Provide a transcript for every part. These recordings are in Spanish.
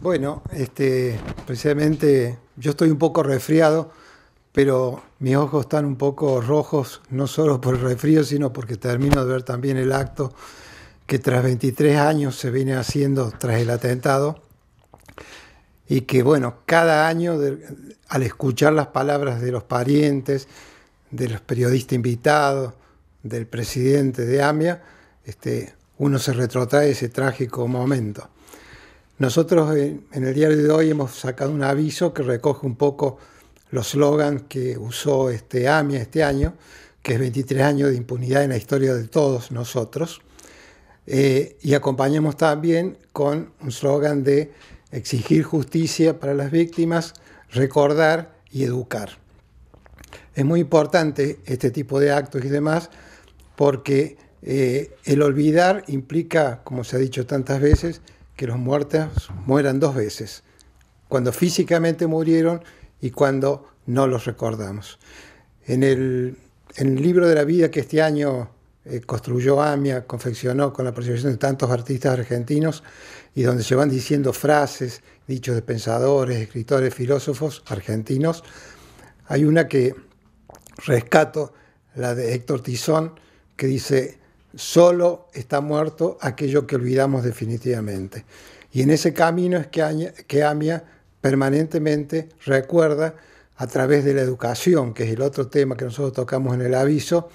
Bueno, este, precisamente yo estoy un poco resfriado, pero mis ojos están un poco rojos, no solo por el resfrío, sino porque termino de ver también el acto que tras 23 años se viene haciendo tras el atentado y que bueno, cada año al escuchar las palabras de los parientes, de los periodistas invitados, del presidente de AMIA, este, uno se retrotrae ese trágico momento. Nosotros eh, en el diario de hoy hemos sacado un aviso que recoge un poco los slogans que usó este AMIA este año, que es 23 años de impunidad en la historia de todos nosotros. Eh, y acompañamos también con un slogan de exigir justicia para las víctimas, recordar y educar. Es muy importante este tipo de actos y demás porque eh, el olvidar implica, como se ha dicho tantas veces, que los muertos mueran dos veces, cuando físicamente murieron y cuando no los recordamos. En el, libro de la vida que este año eh, construyó AMIA, confeccionó con la participación de tantos artistas argentinos, y donde se van diciendo frases, dichos de pensadores, escritores, filósofos argentinos, hay una que rescato, la de Héctor Tizón, que dice, Solo está muerto aquello que olvidamos definitivamente. Y en ese camino es que, Amia permanentemente recuerda a través de la educación, que es el otro tema que nosotros tocamos en el aviso,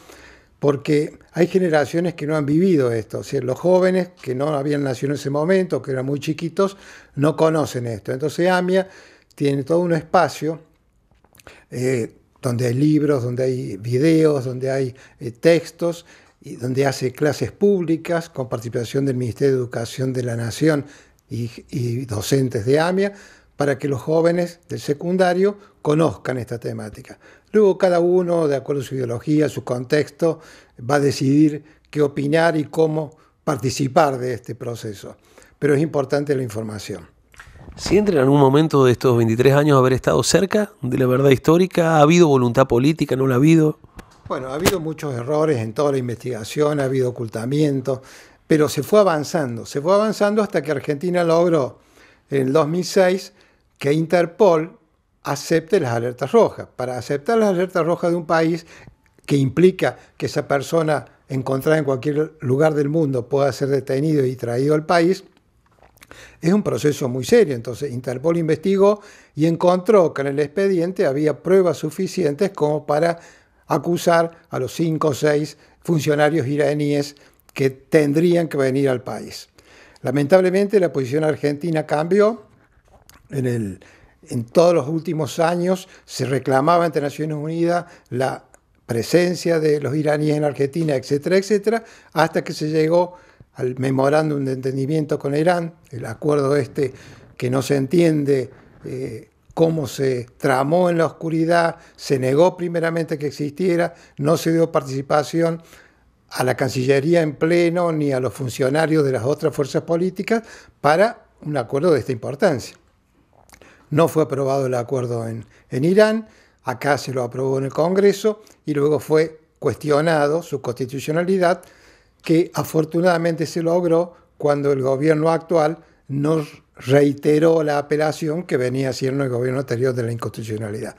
porque hay generaciones que no han vivido esto. O sea, los jóvenes que no habían nacido en ese momento, que eran muy chiquitos, no conocen esto. Entonces Amia tiene todo un espacio eh, donde hay libros, donde hay videos, donde hay eh, textos donde hace clases públicas con participación del Ministerio de Educación de la Nación y, docentes de AMIA para que los jóvenes del secundario conozcan esta temática. Luego cada uno, de acuerdo a su ideología, su contexto, va a decidir qué opinar y cómo participar de este proceso. Pero es importante la información. ¿Si ¿Siente en algún momento de estos 23 años haber estado cerca de la verdad histórica? ¿Ha habido voluntad política? ¿No la ha habido? Bueno, ha habido muchos errores en toda la investigación, ha habido ocultamiento, pero se fue avanzando, se fue avanzando hasta que Argentina logró en el 2006 que Interpol acepte las alertas rojas. Para aceptar las alertas rojas de un país que implica que esa persona encontrada en cualquier lugar del mundo pueda ser detenida y traído al país, es un proceso muy serio. Entonces Interpol investigó y encontró que en el expediente había pruebas suficientes como para acusar a los cinco o seis funcionarios iraníes que tendrían que venir al país. Lamentablemente la posición argentina cambió. En, el, en todos los últimos años se reclamaba ante Naciones Unidas la presencia de los iraníes en Argentina, etcétera, etcétera, hasta que se llegó al memorándum de entendimiento con Irán, el acuerdo este que no se entiende eh, cómo se tramó en la oscuridad, se negó primeramente que existiera, no se dio participación a la Cancillería en pleno ni a los funcionarios de las otras fuerzas políticas para un acuerdo de esta importancia. No fue aprobado el acuerdo en, Irán, acá se lo aprobó en el Congreso y luego fue cuestionado su constitucionalidad, que afortunadamente se logró cuando el gobierno actual no reiteró la apelación que venía haciendo el gobierno anterior de la inconstitucionalidad.